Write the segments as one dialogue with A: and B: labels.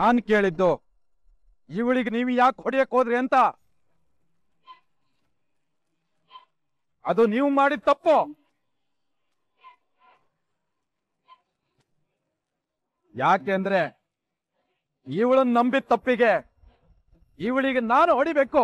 A: ನಾನು ಕೇಳಿದ್ದು ಇವಳಿಗೆ ನೀವು ಯಾಕೆ ಹೊಡೆಯಕ್ ಹೋದ್ರಿ ಅಂತ ಅದು ನೀವು ಮಾಡಿದ ತಪ್ಪು ಯಾಕೆಂದ್ರೆ ಇವಳನ್ನ ನಂಬಿದ ತಪ್ಪಿಗೆ ಇವಳಿಗೆ ನಾನು ಹೊಡಿಬೇಕು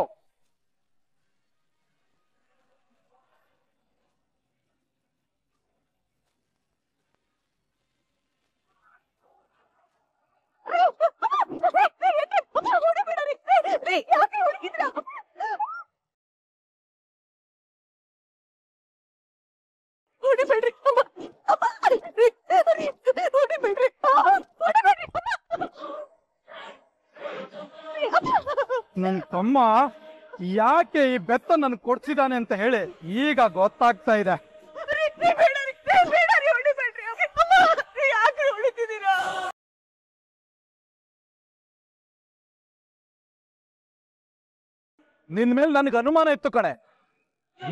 A: ಯಾಕೆ ಈ ಬೆತ್ತ ನನ್ ಕೊಡ್ಸಿದಾನೆ ಅಂತ ಹೇಳಿ ಈಗ ಗೊತ್ತಾಗ್ತಾ ಇದೆ
B: ನಿನ್ ಮೇಲೆ ನನ್ಗೆ ಅನುಮಾನ ಇತ್ತು ಕಣೆ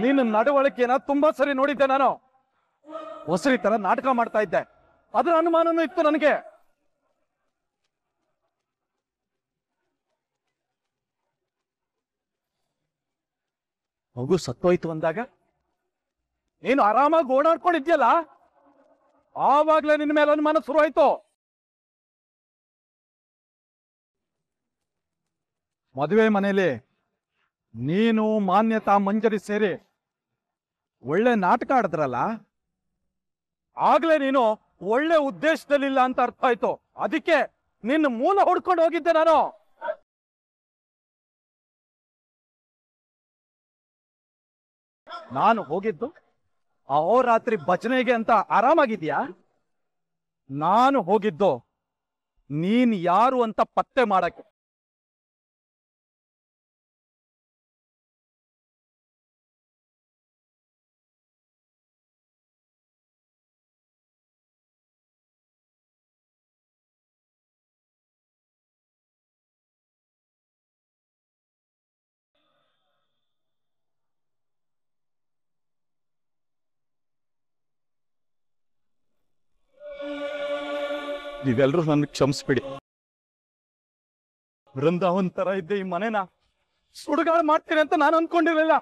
B: ನಿನ್ನ ನಡವಳಿಕೆನ ತುಂಬಾ ಸರಿ ನೋಡಿದ್ದೆ ನಾನು
A: ಹೊಸರಿ ತರ ನಾಟಕ ಮಾಡ್ತಾ ಇದ್ದೆ ಅದರ ಅನುಮಾನನೂ ಇತ್ತು ನನಗೆ ಮಗು ಸತ್ತೋಯ್ತು ಅಂದಾಗ ನೀನು ಆರಾಮಾಗಿ ಓಡಾಡ್ಕೊಂಡಿದ್ಯಲ್ಲ ಆವಾಗ್ಲೇ ನಿನ್ನ ಮೇಲೆ ಅನುಮಾನ ಶುರುವಾಯ್ತು ಮದುವೆ ಮನೆಯಲ್ಲಿ ನೀನು ಮಾನ್ಯತಾ ಮಂಜರಿ ಸೇರಿ ಒಳ್ಳೆ ನಾಟಕ ಆಡಿದ್ರಲ್ಲ ಆಗ್ಲೇ ನೀನು ಒಳ್ಳೆ ಉದ್ದೇಶದಲ್ಲಿಲ್ಲ ಅಂತ ಅರ್ಥ ಆಯ್ತು ಅದಕ್ಕೆ
B: ನಿನ್ನ ಮೂಲ ಹುಡ್ಕೊಂಡು ಹೋಗಿದ್ದೆ ನಾನು ನಾನು ಹೋಗಿದ್ದು
A: ರಾತ್ರಿ ಭಜನೆಗೆ ಅಂತ ಆರಾಮಾಗಿದ್ಯಾ ನಾನು ಹೋಗಿದ್ದು
B: ನೀನ್ ಯಾರು ಅಂತ ಪತ್ತೆ ಮಾಡಕ್ಕೆ ನೀವೆಲ್ಲರೂ ನನ್ನ ಕ್ಷಮಿಸ್ಬಿಡಿ ಬೃಂದಾವನ್ ತರ ಇದ್ದೆ ಈ ಮನೆನ ಸುಡುಗಾಳ ಮಾಡ್ತೀನಿ ಅಂತ ನಾನು ಅನ್ಕೊಂಡಿರಲಿಲ್ಲ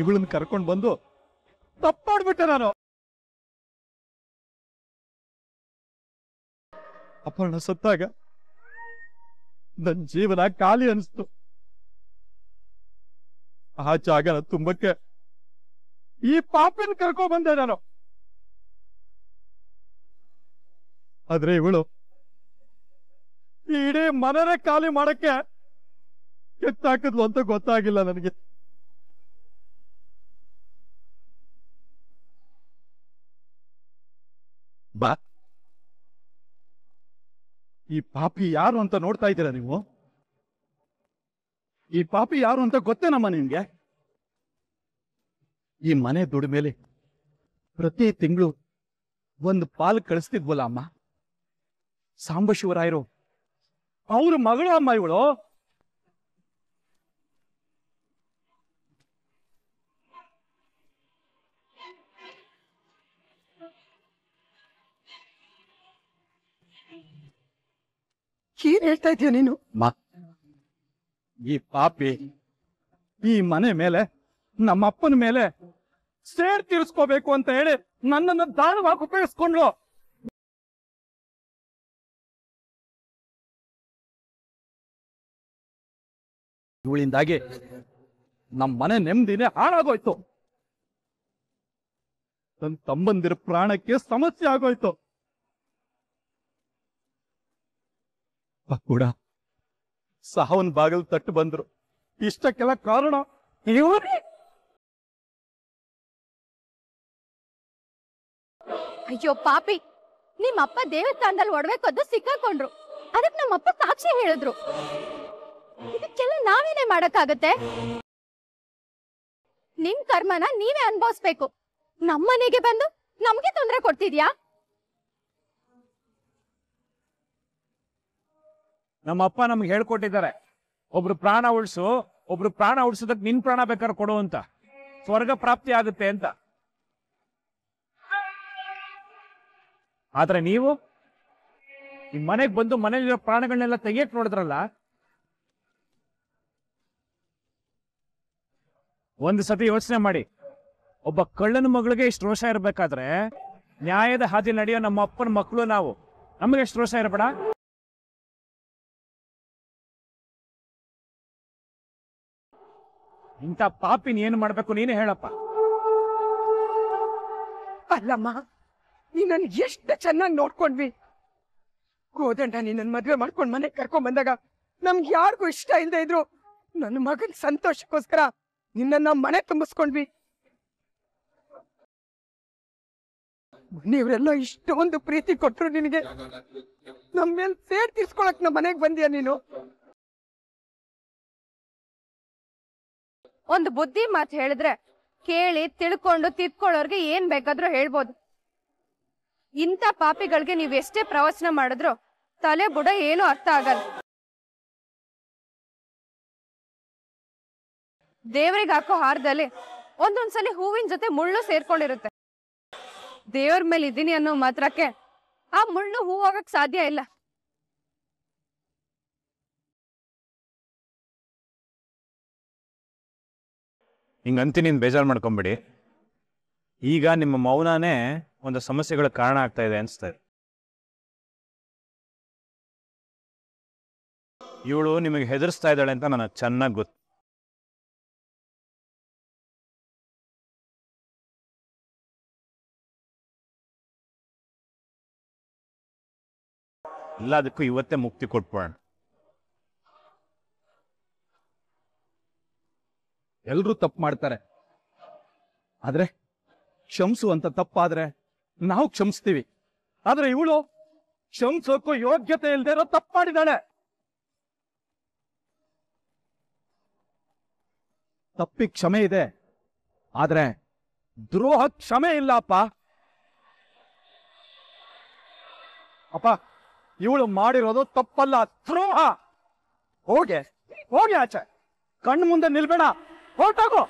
B: ಇವಳನ್ನ ಕರ್ಕೊಂಡು ಬಂದು ತಪ್ಪಾಡ್ಬಿಟ್ಟೆ ನಾನು ಅಪರ್ಣ ಸತ್ತಾಗ
A: ನನ್ ಜೀವನ ಖಾಲಿ ಅನಿಸ್ತು ಆ ಜಾಗನ ತುಂಬಕ್ಕೆ ಈ ಪಾಪನ್ ಕರ್ಕೊ ಬಂದೆ ನಾನು ಆದ್ರೆ ಇವಳು ಈ ಇಡೀ ಮನರೆ ಖಾಲಿ ಮಾಡಕ್ಕೆ ಎತ್ತಾಕಿದ್ಲು ಅಂತ ಗೊತ್ತಾಗಿಲ್ಲ ನನಗೆ ಬಾ ಈ ಪಾಪಿ ಯಾರು ಅಂತ ನೋಡ್ತಾ ಇದ್ದೀರಾ ನೀವು ಈ ಪಾಪಿ ಯಾರು ಅಂತ ಗೊತ್ತೇನಮ್ಮ ನಿಮ್ಗೆ ಈ ಮನೆ ಮೇಲೆ ಪ್ರತಿ ತಿಂಗಳು ಒಂದು ಪಾಲು ಕಳಿಸ್ತಿದ್ವಲ್ಲ ಅಮ್ಮ ಸಾಂಬಶಿವರಾಯರು ಅವ್ರ ಮಗಳು ಅಮ್ಮ ಇವಳು ಏನ್ ಹೇಳ್ತಾ ಇದೀಯ ನೀನು ಈ ಪಾಪಿ ಈ ಮನೆ ಮೇಲೆ ನಮ್ಮ ಅಪ್ಪನ ಮೇಲೆ ಸೇರ್ ತೀರಿಸ್ಕೋಬೇಕು ಅಂತ ಹೇಳಿ ನನ್ನನ್ನು ದಾನವಾಗಿ
B: ಉಪಯೋಗಿಸ್ಕೊಂಡ್ರು ಇವಳಿಂದಾಗಿ ನಮ್ಮ
A: ಮನೆ ನೆಮ್ಮದಿನೇ ಹಾಳಾಗೋಯ್ತು ನನ್ನ ತಮ್ಮಂದಿರ ಪ್ರಾಣಕ್ಕೆ ಸಮಸ್ಯೆ ಆಗೋಯ್ತು ಕೂಡ ಸಹವನ್ ಬಾಗಿಲು ತಟ್ಟು ಬಂದ್ರು ಇಷ್ಟಕ್ಕೆಲ್ಲ ಕಾರಣ
B: ಇವರೇ ಅಯ್ಯೋ ಪಾಪಿ ನಿಮ್ಮಪ್ಪ ದೇವಸ್ಥಾನದಲ್ಲಿ ಒಡವೆ ಸಿಕ್ಕಾಕೊಂಡ್ರು ಅದಕ್ಕೆ ನಮ್ಮಪ್ಪ
C: ಸಾಕ್ಷಿ ಹೇಳಿದ್ರು ಇದಕ್ಕೆಲ್ಲ ನಾವೇನೇ ಮಾಡಕ್ಕಾಗತ್ತೆ ನಿಮ್ ಕರ್ಮನ ನೀವೇ ಅನ್ಭವಿಸ್ಬೇಕು ನಮ್ಮನೆಗೆ ಬಂದು ನಮ್ಗೆ ತೊಂದರೆ ಕೊಡ್ತಿದ್ಯಾ
D: ನಮ್ಮಪ್ಪ ನಮ್ಗೆ ಹೇಳ್ಕೊಟ್ಟಿದ್ದಾರೆ ಒಬ್ರು ಪ್ರಾಣ ಉಳಿಸು ಒಬ್ರು ಪ್ರಾಣ ಉಳಿಸೋದಕ್ಕೆ ನಿನ್ ಪ್ರಾಣ ಬೇಕಾದ್ರೆ ಕೊಡು ಅಂತ ಸ್ವರ್ಗ ಪ್ರಾಪ್ತಿ ಆಗುತ್ತೆ ಅಂತ ಆದ್ರೆ ನೀವು ಈ ಮನೆಗೆ ಬಂದು ಮನೇಲಿರೋ ಪ್ರಾಣಗಳನ್ನೆಲ್ಲ ತೆಗಿಯಕ್ ನೋಡಿದ್ರಲ್ಲ ಒಂದು ಸತಿ ಯೋಚನೆ ಮಾಡಿ ಒಬ್ಬ ಕಳ್ಳನ ಮಗಳಿಗೆ ಇಷ್ಟು ರೋಷ ಇರ್ಬೇಕಾದ್ರೆ
B: ನ್ಯಾಯದ ಹಾದಿ ನಡೆಯೋ ನಮ್ಮ ಅಪ್ಪನ ಮಕ್ಕಳು ನಾವು ನಮ್ಗೆ ಎಷ್ಟು ರೋಷ ಇರಬೇಡ ಇಂಥ ಪಾಪಿನ ಏನು ಮಾಡ್ಬೇಕು ನೀನೇ ಹೇಳಪ್ಪ ಅಲ್ಲಮ್ಮ
C: ನೀನ್ ನನ್ ಎಷ್ಟು ಚೆನ್ನಾಗಿ ನೋಡ್ಕೊಂಡ್ವಿ ಗೋದಂಡ ನಿನ್ನ ಮದ್ವೆ ಮಾಡ್ಕೊಂಡ್ ಮನೆಗೆ
B: ಕರ್ಕೊಂಡ್ ಬಂದಾಗ ನಮ್ಗೆ ಯಾರಿಗೂ ಇಷ್ಟ ಇಲ್ಲದೆ ಇದ್ರು ನನ್ನ ಮಗನ್ ಸಂತೋಷಕ್ಕೋಸ್ಕರ ನಿನ್ನ ಮನೆ ತುಂಬಿಸ್ಕೊಂಡ್ವಿ ನೀವ್ರೆಲ್ಲ ಇಷ್ಟೊಂದು ಪ್ರೀತಿ ಕೊಟ್ರು ನಿನಗೆ ನಮ್ ಮೇಲೆ ಸೇರ್ ತೀರ್ಸ್ಕೊಳಕ್ ನಮ್ಮ ಮನೆಗೆ ಬಂದಿಯ ನೀನು ಒಂದು
C: ಬುದ್ಧಿ ಮಾತು ಹೇಳಿದ್ರೆ ಕೇಳಿ ತಿಳ್ಕೊಂಡು ತಿದ್ಕೊಳ್ಳೋರ್ಗೆ ಏನ್ ಬೇಕಾದ್ರೂ ಹೇಳ್ಬೋದು
B: ಇಂಥ ಪಾಪಿಗಳಿಗೆ ನೀವು ಎಷ್ಟೇ ಪ್ರವಚನ ಮಾಡಿದ್ರು ತಲೆ ಬುಡ ಏನು ಅರ್ಥ ಆಗಲ್ಲ ದೇವರಿಗೆ ಹಾಕೋ ಹಾರದಲ್ಲಿ ಒಂದೊಂದ್ಸಲಿ ಹೂವಿನ ಜೊತೆ ಮುಳ್ಳು ಸೇರ್ಕೊಂಡಿರುತ್ತೆ ದೇವ್ರ ಮೇಲೆ ಇದ್ದೀನಿ ಅನ್ನೋ ಮಾತ್ರಕ್ಕೆ ಆ ಮುಳ್ಳು ಹೂ ಆಗಕ್ ಸಾಧ್ಯ ಇಲ್ಲ
D: ಹಿಂಗಂತೀನಿ ಬೇಜಾರು ಮಾಡ್ಕೊಂಬಿಡಿ ಈಗ ನಿಮ್ಮ ಮೌನನೇ ಒಂದು
B: ಸಮಸ್ಯೆಗಳು ಕಾರಣ ಆಗ್ತಾ ಇದೆ ಅನಿಸ್ತಾ ಇವಳು ನಿಮಗೆ ಹೆದರ್ಸ್ತಾ ಇದ್ದಾಳೆ ಅಂತ ನನಗೆ ಚೆನ್ನಾಗಿ ಗೊತ್ತು ಎಲ್ಲ ಅದಕ್ಕೂ ಇವತ್ತೇ ಮುಕ್ತಿ ಕೊಟ್ಬೋಣ
A: ಎಲ್ಲರೂ ತಪ್ಪು ಮಾಡ್ತಾರೆ ಆದ್ರೆ ಅಂತ ತಪ್ಪಾದ್ರೆ ನಾವು ಕ್ಷಮಿಸ್ತೀವಿ ಆದ್ರೆ ಇವಳು ಕ್ಷಮಿಸೋಕು ಯೋಗ್ಯತೆ ಇಲ್ಲದೆ ಇರೋ ತಪ್ಪು ಮಾಡಿದಾಳೆ ಕ್ಷಮೆ ಇದೆ ಆದ್ರೆ ದ್ರೋಹ ಕ್ಷಮೆ ಇಲ್ಲ ಅಪ್ಪ ಅಪ್ಪ ಇವಳು ಮಾಡಿರೋದು ತಪ್ಪಲ್ಲ
B: ದ್ರೋಹ ಹೋಗಿ ಹೋಗಿ ಆಚೆ ಕಣ್ಣು ಮುಂದೆ ನಿಲ್ಬೇಡ ಹೊರಟಾಗು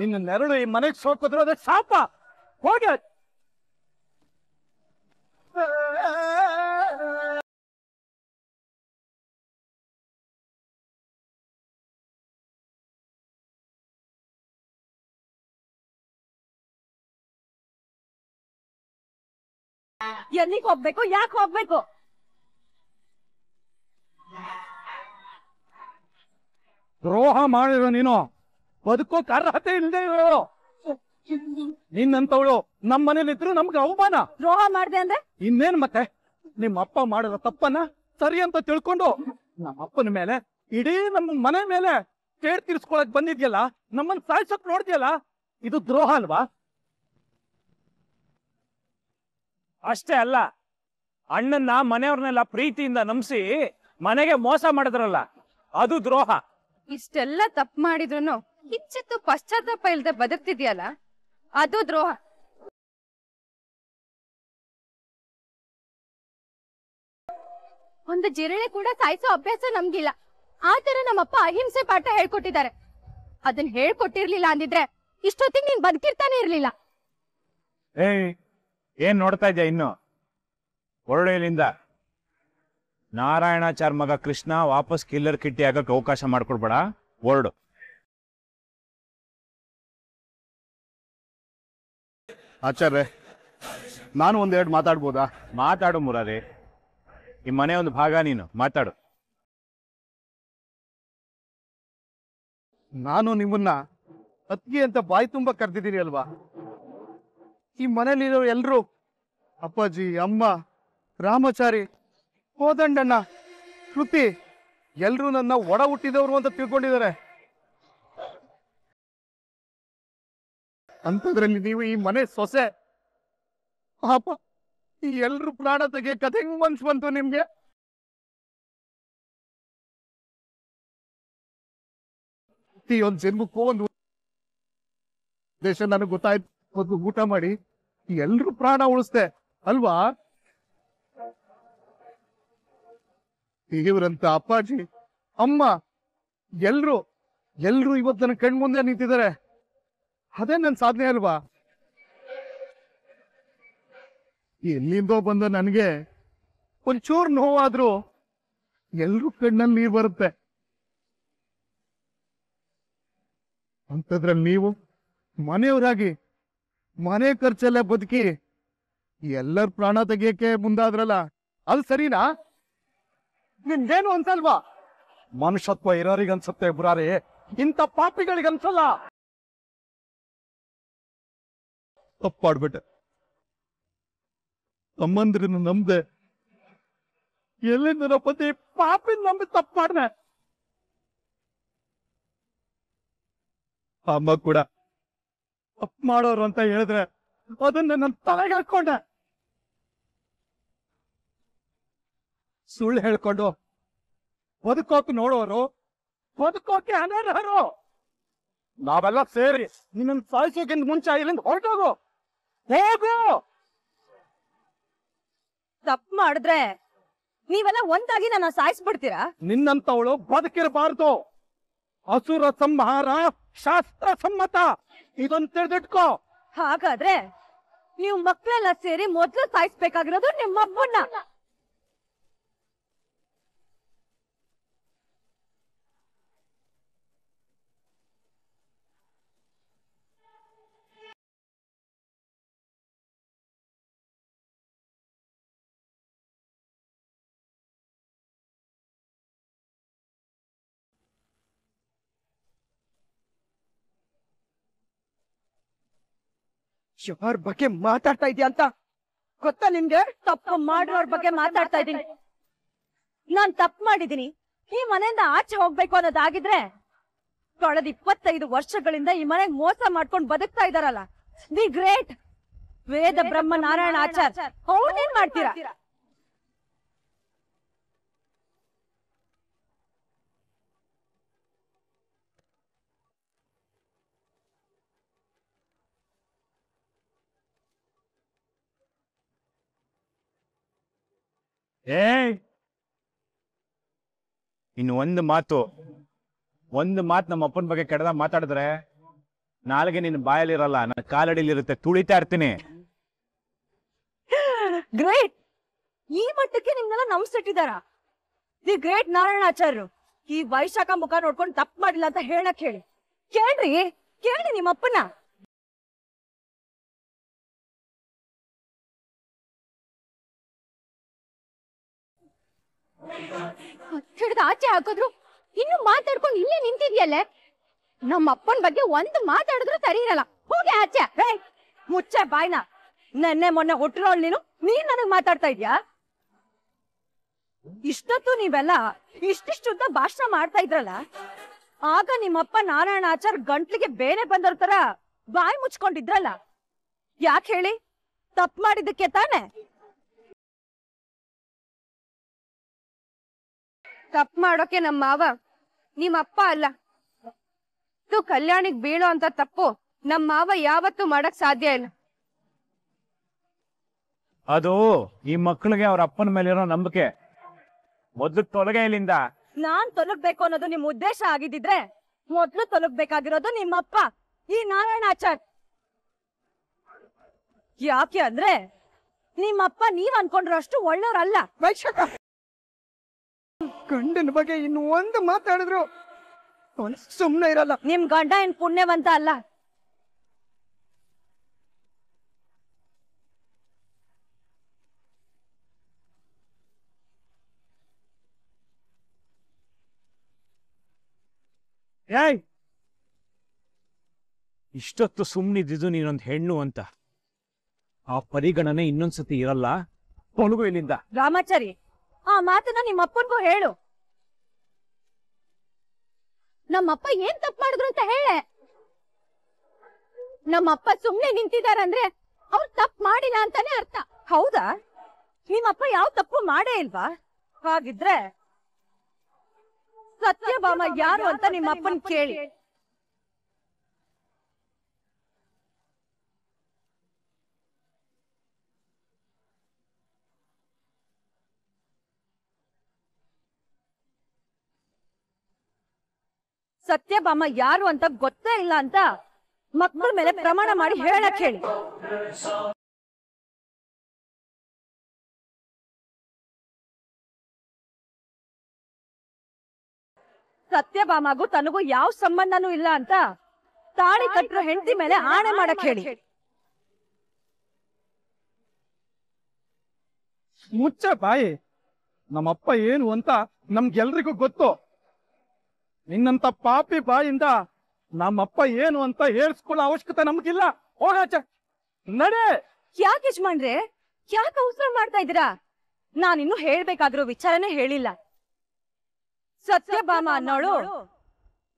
A: ನಿನ್ನ ನೆರಳು ಈ ಮನೆಗೆ ಸೋಕಿದ್ರು ಅದೇ ಶಾಪ ಹೋಗ
B: ಎಲ್ಲಿಗೆ ಹೋಗ್ಬೇಕು ಯಾಕೆ ಹೋಗ್ಬೇಕು
A: ದ್ರೋಹ ಮಾಡಿರೋ ನೀನು ಬದುಕೋಕ್ ಅರ್ಹತೆ ಇಲ್ಲದೆ ಇರೋಳು ನಿನ್ನಂತವಳು ನಮ್ ಮನೇಲಿ ಇದ್ರು ನಮ್ಗೆ ಅವಮಾನ ದ್ರೋಹ ಮಾಡಿದೆ ಅಂದ್ರೆ ಇನ್ನೇನ್ ಮತ್ತೆ ನಿಮ್ಮ ಅಪ್ಪ ಮಾಡಿದ ತಪ್ಪನ್ನ ಸರಿ ಅಂತ ತಿಳ್ಕೊಂಡು ನಮ್ಮ ಅಪ್ಪನ ಮೇಲೆ ಇಡೀ ನಮ್ಮ ಮನೆ ಮೇಲೆ ಕೇಳ್ ತೀರ್ಸ್ಕೊಳಕ್ ಬಂದಿದ್ಯಲ್ಲ ನಮ್ಮನ್ ಸಾಯ್ಸಕ್ ನೋಡ್ತಿಯಲ್ಲ ಇದು ದ್ರೋಹ ಅಲ್ವಾ
D: ಅಷ್ಟೇ ಅಲ್ಲ ಅಣ್ಣನ್ನ ಮನೆಯವ್ರನ್ನೆಲ್ಲ ಪ್ರೀತಿಯಿಂದ ನಂಬಿಸಿ ಮನೆಗೆ ಮೋಸ ಮಾಡಿದ್ರಲ್ಲ ಅದು ದ್ರೋಹ
C: ಇಷ್ಟೆಲ್ಲ ತಪ್ಪು ಮಾಡಿದ್ರು ಕಿಂಚಿತ್ತು
B: ಪಶ್ಚಾತ್ತಾಪ ಇಲ್ಲದೆ ಬದುಕ್ತಿದ್ಯಲ್ಲ ಅದು ದ್ರೋಹ ಒಂದು ಜಿರಳೆ ಕೂಡ ಸಾಯಿಸೋ
C: ಅಭ್ಯಾಸ ನಮ್ಗಿಲ್ಲ ಆತರ ನಮ್ಮಪ್ಪ ಅಹಿಂಸೆ ಪಾಠ ಹೇಳ್ಕೊಟ್ಟಿದ್ದಾರೆ ಅದನ್ನ ಹೇಳ್ಕೊಟ್ಟಿರ್ಲಿಲ್ಲ ಅಂದಿದ್ರೆ ಇಷ್ಟೊತ್ತಿಗೆ ನೀನ್ ಬದುಕಿರ್ತಾನೆ ಇರ್ಲಿಲ್ಲ
D: ಏನ್ ನೋಡ್ತಾ ಇದ್ಯಾ ಇನ್ನು ಹೊರಡು ನಾರಾಯಣಾಚಾರ್ ಮಗ ಕೃಷ್ಣ ವಾಪಸ್ ಕಿಲ್ಲರ್ ಕಿಟ್ಟಿ ಆಗಕ್ಕೆ ಅವಕಾಶ ಮಾಡ್ಕೊಡ್ಬೇಡ ಹೊರಡು ಆಚಾರ್ಯ ನಾನು ಒಂದೆರಡು ಮಾತಾಡ್ಬೋದಾ ಮಾತಾಡು ಮುರಾರಿ ಈ ಮನೆ ಒಂದು ಭಾಗ ನೀನು ಮಾತಾಡು
A: ನಾನು ನಿಮ್ಮನ್ನ ಅತ್ತಿಗೆ ಅಂತ ಬಾಯಿ ತುಂಬ ಕರೆದಿದ್ದೀನಿ ಅಲ್ವಾ ಈ ಮನೇಲಿರೋ ಎಲ್ಲರೂ ಅಪ್ಪಾಜಿ ಅಮ್ಮ ರಾಮಚಾರಿ ಕೋದಂಡಣ್ಣ ಕೃತಿ ಎಲ್ಲರೂ ನನ್ನ ಒಡ ಹುಟ್ಟಿದವರು ಅಂತ ತಿಳ್ಕೊಂಡಿದ್ದಾರೆ
B: ಅಂತದ್ರಲ್ಲಿ ನೀವು ಈ ಮನೆ ಸೊಸೆ ಪಾಪ ಈ ಎಲ್ರು ಪ್ರಾಣ ತೆಗೆ ಕತೆ ಮನ್ಸ್ ಬಂತು ನಿಮ್ಗೆ ಈ ಒಂದ್ ಜನ್ಮಕ್ಕೂ ಒಂದು
A: ದೇಶ ನನಗೆ ಗೊತ್ತಾಯ್ತು ಊಟ ಮಾಡಿ ಎಲ್ರು ಪ್ರಾಣ ಉಳಿಸ್ದೆ ಅಲ್ವಾ ಇವರಂತ ಅಪ್ಪಾಜಿ ಅಮ್ಮ ಎಲ್ರು ಎಲ್ರು ಇವತ್ತು ನನ್ನ ಕಣ್ಮುಂದೆ ನಿಂತಿದ್ದಾರೆ ಅದೇ ನನ್ನ ಸಾಧನೆ ಅಲ್ವಾ ಎಲ್ಲಿಂದೋ ಬಂದ ನನಗೆ ಒಂಚೂರು ನೋವಾದ್ರೂ ಎಲ್ರು ಕಣ್ಣಲ್ಲಿ ನೀರು ಬರುತ್ತೆ ಅಂತದ್ರಲ್ಲಿ ನೀವು ಮನೆಯವರಾಗಿ ಮನೆ ಖರ್ಚಲ್ಲೇ ಬದುಕಿ ಎಲ್ಲರ ಪ್ರಾಣ ತೆಗಿಯಕ್ಕೆ ಮುಂದಾದ್ರಲ್ಲ ಅದು ಸರಿನಾ ನಿಮ್ಗೇನು ಅನ್ಸಲ್ವಾ ಮನುಷ್ಯತ್ವ ಇರೋರಿಗನ್ಸುತ್ತೆ ಬುರಾರಿ ಇಂಥ ಪಾಪಿಗಳಿಗನ್ಸಲ್ಲ ತಪ್ಪಾಡ್ಬಿಟ್ಟೆ ತಮ್ಮಂದ್ರನ್ನ ನಂಬದೆ ಎಲ್ಲಿಂದ ಪತಿ ಪಾಪಿನ ನಂಬಿ ತಪ್ಪಾಡ್ದೆ ಅಮ್ಮ ಕೂಡ ತಪ್ಪು ಮಾಡೋರು ಅಂತ ಹೇಳಿದ್ರೆ ಅದನ್ನ ನನ್ನ ತಲೆಗೆ ಹಾಕೊಂಡೆ ಸುಳ್ಳು ಹೇಳ್ಕೊಂಡು ಬದುಕೋಕ್ ನೋಡೋರು ಬದುಕೋಕೆ ಅನರ್ಹರು ನಾವೆಲ್ಲ ಸೇರಿ ನಿನ್ನ ಸಾಯಿಸೋಕಿಂತ ಮುಂಚೆ ಇಲ್ಲಿಂದ ಹೊರಟೋಗು ಹೋಗು
C: ತಪ್ಪ ಮಾಡಿದ್ರೆ ನೀವೆಲ್ಲ ಒಂದಾಗಿ ನನ್ನ ಸಾಯಿಸ್ಬಿಡ್ತೀರಾ
A: ನಿನ್ನಂತವಳು ಬದುಕಿರಬಾರ್ದು ಹಸುರ ಸಂಹಾರ ಶಾಸ್ತ್ರ ಸಮ್ಮತ
C: ಇದೊಂದು ತಿಳಿದಿಟ್ಕೋ ಹಾಗಾದ್ರೆ ನೀವು ಮಕ್ಕಳೆಲ್ಲ ಸೇರಿ ಮೊದ್ಲು ಸಾಯಿಸ್ಬೇಕಾಗಿರೋದು ನಿಮ್ಮಪ್ಪನ್ನ
B: ಯಾರ ಬಗ್ಗೆ ಮಾತಾಡ್ತಾ ಇದೀಯ ಅಂತ
C: ಗೊತ್ತಾ ನಿಮ್ಗೆ ತಪ್ಪು ಮಾಡುವವ್ರ ಬಗ್ಗೆ ಮಾತಾಡ್ತಾ ಇದೀನಿ ನಾನ್ ತಪ್ಪು ಮಾಡಿದೀನಿ ಈ ಮನೆಯಿಂದ ಆಚೆ ಹೋಗ್ಬೇಕು ಅನ್ನೋದಾಗಿದ್ರೆ ಕಳೆದ ಇಪ್ಪತ್ತೈದು ವರ್ಷಗಳಿಂದ ಈ ಮನೆಗೆ ಮೋಸ ಮಾಡ್ಕೊಂಡು ಬದುಕ್ತಾ ಇದಾರಲ್ಲ ದಿ ಗ್ರೇಟ್ ವೇದ ಬ್ರಹ್ಮ ನಾರಾಯಣ ಆಚಾರ್ಯ ಅವ್ರೇನ್ ಮಾಡ್ತೀರಾ
B: ಏ
D: ಇನ್ನು ಒಂದು ಮಾತು ಒಂದು ಮಾತು ನಮ್ಮ ಅಪ್ಪನ ಬಗ್ಗೆ ಕೆಡದ ಮಾತಾಡಿದ್ರೆ ನಿನ್ ನಿನ್ನ ಬಾಯಲ್ಲಿರಲ್ಲ ನನ್ನ ಕಾಲಡಿಲಿರುತ್ತೆ ತುಳಿತಾ ಇರ್ತೀನಿ
C: ಗ್ರೇಟ್ ಈ ಮಟ್ಟಕ್ಕೆ ನಿಮ್ನೆಲ್ಲ ನಂಬಿಸ್ತಿಟ್ಟಿದಾರ ದಿ ಗ್ರೇಟ್ ನಾರಾಯಣಾಚಾರ್ಯರು
B: ಈ ವೈಶಾಖ ಮುಖ ನೋಡ್ಕೊಂಡು ತಪ್ಪು ಮಾಡಿಲ್ಲ ಅಂತ ಹೇಳಕ್ ಹೇಳಿ ಕೇಳ್ರಿ ಕೇಳಿ ನಿಮ್ಮಪ್ಪನ ಹತ್ತಿರದ
C: ಆಚೆ ಹಾಕಿದ್ರು ಇನ್ನು ಮಾತಾಡ್ಕೊಂಡು ಇಲ್ಲೇ ನಿಂತಿದ್ಯಲ್ಲ ನಮ್ಮ ಅಪ್ಪನ ಬಗ್ಗೆ ಒಂದು ಮಾತಾಡಿದ್ರು ಸರಿ ಇರಲ್ಲ ಹೋಗಿ ಆಚೆ ಮುಚ್ಚೆ ಬಾಯ್ನ ನೆನ್ನೆ ಮೊನ್ನೆ ಹುಟ್ಟಿರೋಳ್ ನೀನು ನೀನ್ ನನಗ್ ಮಾತಾಡ್ತಾ ಇದ್ಯಾ ಇಷ್ಟೊತ್ತು ನೀವೆಲ್ಲ ಇಷ್ಟಿಷ್ಟುದ್ದ ಭಾಷಣ ಮಾಡ್ತಾ ಇದ್ರಲ್ಲ ಆಗ ನಿಮ್ಮಪ್ಪ ನಾರಾಯಣ ಆಚಾರ್ ಗಂಟ್ಲಿಗೆ ಬೇರೆ ಬಂದಿರ್ತಾರ
B: ಬಾಯಿ ಮುಚ್ಕೊಂಡಿದ್ರಲ್ಲ ಯಾಕೆ ಹೇಳಿ ತಪ್ಪು ಮಾಡಿದಕ್ಕೆ ತಾನೆ ತಪ್ಪು
C: ಮಾಡೋಕೆ ನಮ್ಮ ಮಾವ ನಿಮ್ ಅಪ್ಪ ಅಲ್ಲ ಕಲ್ಯಾಣಿಗ್ ಬೀಳೋ ಅಂತ ತಪ್ಪು ನಮ್ಮ ಮಾವ ಯಾವತ್ತು ಮಾಡಕ್ ಸಾಧ್ಯ ಇಲ್ಲ
D: ಅದು ಈ ಮಕ್ಕಳಿಗೆ ಅವ್ರ ಅಪ್ಪನ ಮೇಲೆ ನಂಬಿಕೆ ಮೊದ್ಲು ತೊಳಗೆಯಿಂದ ಇಲ್ಲಿಂದ
C: ನಾನ್ ತೊಲಗ್ಬೇಕು ಅನ್ನೋದು ನಿಮ್ ಉದ್ದೇಶ ಆಗಿದ್ರೆ ಮೊದ್ಲು ತೊಲಗ್ಬೇಕಾಗಿರೋದು ನಿಮ್ಮಪ್ಪ ಈ ನಾರಾಯಣ ಆಚಾರ್ ಯಾಕೆ ಅಂದ್ರೆ ನಿಮ್ಮಪ್ಪ ನೀವ್ ಅನ್ಕೊಂಡ್ರಷ್ಟು ವೈಶಕ ಗಂಡನ ಬಗ್ಗೆ ಇನ್ನು ಒಂದು ಮಾತಾಡಿದ್ರು ಸುಮ್ನೆ ಇರಲ್ಲ ನಿಮ್ ಗಂಡ ಏನ್ ಪುಣ್ಯವಂತ ಅಲ್ಲ
A: ಏಯ್
D: ಇಷ್ಟೊತ್ತು ಸುಮ್ಮನಿದ್ದು ನೀನೊಂದು ಹೆಣ್ಣು ಅಂತ ಆ ಪರಿಗಣನೆ ಇನ್ನೊಂದ್ಸತಿ ಇರಲ್ಲ ತೊಲಗು ಇಲ್ಲಿಂದ
C: ರಾಮಾಚಾರಿ ಆ ಮಾತನ್ನ ನಿಮ್ಮ ಅಪ್ಪನ್ಗೂ ಹೇಳು ನಮ್ಮಪ್ಪ ಏನ್ ತಪ್ಪು ಮಾಡಿದ್ರು ಅಂತ ಹೇಳೆ ನಮ್ಮಪ್ಪ ಸುಮ್ನೆ ನಿಂತಿದಾರಂದ್ರೆ ಅವ್ರು ತಪ್ಪು ಮಾಡಿಲ್ಲ ಅಂತಾನೆ ಅರ್ಥ ಹೌದಾ ನಿಮ್ಮಪ್ಪ ಯಾವ ತಪ್ಪು ಮಾಡೇ ಇಲ್ವಾ ಹಾಗಿದ್ರೆ ಸತ್ಯಭಾಮ ಯಾರು ಅಂತ ನಿಮ್ಮಪ್ಪನ್ ಕೇಳಿ ಸತ್ಯಭಾಮ ಯಾರು ಅಂತ ಗೊತ್ತೇ ಇಲ್ಲ ಅಂತ
B: ಮಕ್ಕಳ ಮೇಲೆ ಪ್ರಮಾಣ ಮಾಡಿ ಹೇಳಕ್ ಹೇಳಿ ಸತ್ಯಭಾಮಗೂ ತನಗೂ ಯಾವ ಸಂಬಂಧನೂ ಇಲ್ಲ ಅಂತ ತಾಳಿ ಕಟ್ಟರು ಹೆಂಡತಿ ಮೇಲೆ ಆಣೆ ಮಾಡಕ್ ಹೇಳಿ
A: ಮುಚ್ಚ ಬಾಯಿ ನಮ್ಮಪ್ಪ ಏನು ಅಂತ ನಮ್ಗೆಲ್ರಿಗೂ ಗೊತ್ತು ನಿನ್ನಂತ ಪಾಪಿ ಬಾಯಿಂದ ನಮ್ಮಪ್ಪ ಏನು ಅಂತ
C: ಹೇಳ್ಸ್ಕೊಳ್ಳೋ ಅವಶ್ಯಕತೆ ನಮಗಿಲ್ಲ ಹೋಗಾಚೆ ನಡೆ ಯಾಕೆ ಯಜಮಾನ್ರೆ ಯಾಕೆ ಅವಸರ ಮಾಡ್ತಾ ಇದ್ದೀರಾ ನಾನಿನ್ನು ಹೇಳ್ಬೇಕಾದ್ರೂ ವಿಚಾರನೆ ಹೇಳಿಲ್ಲ
B: ಸತ್ಯಭಾಮ ಅನ್ನೋಳು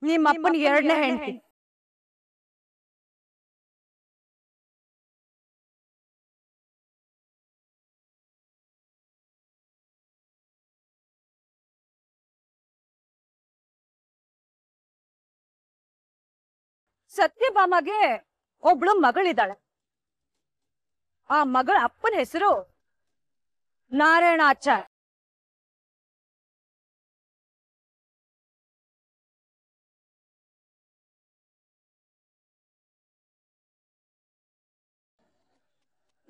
B: ನಿಮ್ಮಪ್ಪನ್ ಎರಡನೇ ಹೆಂಡತಿ ಸತ್ಯಭಾಮಗೆ ಒಬ್ಳು ಮಗಳಿದ್ದಾಳೆ ಆ ಮಗಳ ಅಪ್ಪನ ಹೆಸರು ನಾರಾಯಣಾಚಾರ್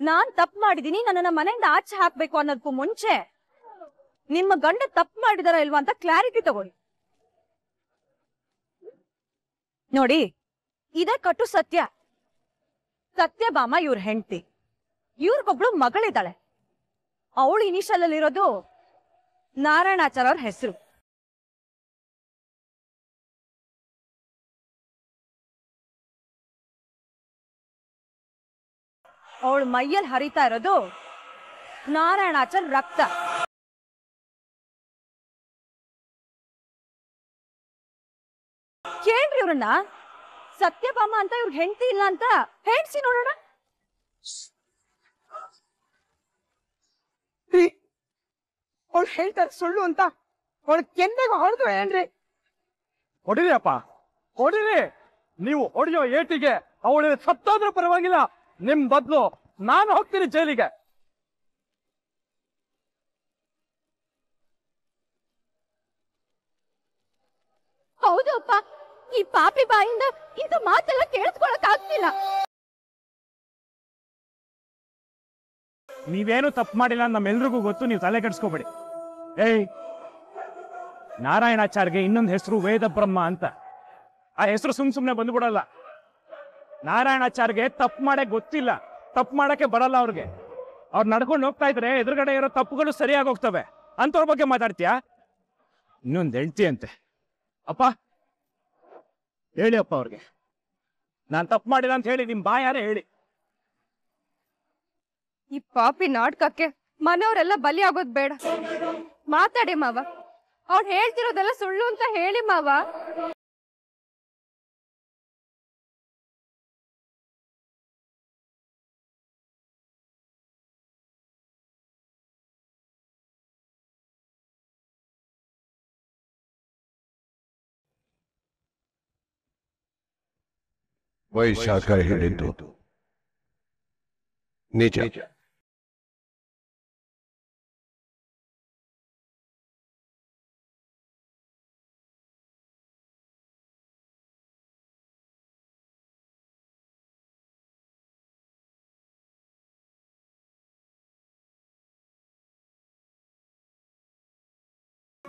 B: ನಾನ್ ತಪ್ಪು ಮಾಡಿದೀನಿ ನನ್ನ
C: ಮನೆಯಿಂದ ಆಚೆ ಹಾಕ್ಬೇಕು ಅನ್ನೋದಕ್ಕೂ ಮುಂಚೆ ನಿಮ್ಮ ಗಂಡ ತಪ್ಪು ಮಾಡಿದಾರ ಇಲ್ವಾ ಅಂತ ಕ್ಲಾರಿಟಿ ತಗೊಳ್ಳಿ ನೋಡಿ ಇದೇ ಕಟ್ಟು ಸತ್ಯ ಸತ್ಯಭಾಮ ಇವ್ರ ಹೆಂಡತಿ ಇವ್ರಿಗೊಬ್ಳು ಮಗಳಿದ್ದಾಳೆ
B: ಅವಳು ಇನಿಷಿಯಲ್ ಇರೋದು ನಾರಾಯಣಾಚಾರ್ಯ ಅವ್ರ ಹೆಸರು ಅವಳು ಮೈಯಲ್ಲಿ ಹರಿತಾ ಇರೋದು ನಾರಾಯಣಾಚಾರ್ ರಕ್ತ ಕೇಳ್ರಿ ಇವ್ರನ್ನ ಸತ್ಯಭಾಮ ಅಂತ
C: ಇವ್ರಿಗೆ ಹೆಂಡತಿ ಇಲ್ಲ ಅಂತ ಹೇಳ್ಸಿ ನೋಡೋಣ ರೀ ಅವ್ಳು ಹೇಳ್ತಾರೆ ಸುಳ್ಳು ಅಂತ ಅವಳ ಕೆನ್ನೆಗೆ
B: ಹೊಡೆದು ಏನ್ರಿ
A: ಹೊಡಿರಿ ಅಪ್ಪ ಹೊಡಿರಿ ನೀವು ಹೊಡೆಯೋ ಏಟಿಗೆ ಅವಳು ಸತ್ತಾದ್ರೂ ಪರವಾಗಿಲ್ಲ ನಿಮ್ ಬದಲು ನಾನು ಹೋಗ್ತೀನಿ ಜೈಲಿಗೆ
B: ಹೌದು ಅಪ್ಪ ಪಾಪಿ ಬಾಯಿಂದ ಇಂತ ಮಾತೆಲ್ಲ ಕೇಳಿಸ್ಕೊಳಕ್ ಆಗ್ತಿಲ್ಲ ನೀವೇನು
D: ತಪ್ಪು ಮಾಡಿಲ್ಲ ನಮ್ಮೆಲ್ರಿಗೂ ಗೊತ್ತು ನೀವು ತಲೆ ಕೆಡಿಸ್ಕೋಬೇಡಿ ಏಯ್ ನಾರಾಯಣಾಚಾರ್ಯಗೆ ಇನ್ನೊಂದು ಹೆಸರು ವೇದ ಬ್ರಹ್ಮ ಅಂತ ಆ ಹೆಸರು ಸುಮ್ ಸುಮ್ನೆ ಬಂದ್ಬಿಡಲ್ಲ ನಾರಾಯಣಾಚಾರ್ಯಗೆ ತಪ್ಪು ಮಾಡೇ ಗೊತ್ತಿಲ್ಲ ತಪ್ಪು ಮಾಡಕ್ಕೆ ಬರಲ್ಲ ಅವ್ರಿಗೆ ಅವ್ರು ನಡ್ಕೊಂಡು ಹೋಗ್ತಾ ಇದ್ರೆ ಎದುರುಗಡೆ ಇರೋ ತಪ್ಪುಗಳು ಸರಿಯಾಗಿ ಹೋಗ್ತವೆ ಅಂತವ್ರ ಬಗ್ಗೆ ಮಾತಾಡ್ತೀಯಾ ಇನ್ನೊಂದು ಅಂತೆ ಅಪ್ಪ ಹೇಳಿ ಅಪ್ಪ ಅವ್ರಿಗೆ ನಾನು ತಪ್ಪು ಮಾಡಿಲ್ಲ ಅಂತ ಹೇಳಿ ನಿಮ್ ಬಾಯಾರೆ ಹೇಳಿ
C: ಈ ಪಾಪಿ ನಾಟಕಕ್ಕೆ ಮನೆಯವರೆಲ್ಲ ಬಲಿ ಆಗೋದ್ ಬೇಡ ಮಾತಾಡಿ ಮಾವ ಅವ್ರು ಹೇಳ್ತಿರೋದೆಲ್ಲ
B: ಸುಳ್ಳು ಅಂತ ಹೇಳಿ ಮಾವ वही शाखा हिड़े तो नीचा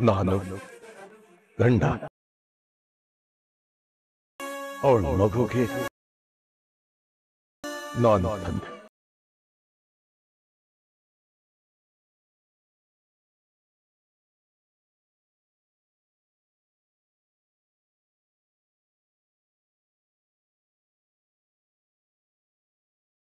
B: ನಾನು ಗಂಡ ಅವಳು ಮಗುಗೆ non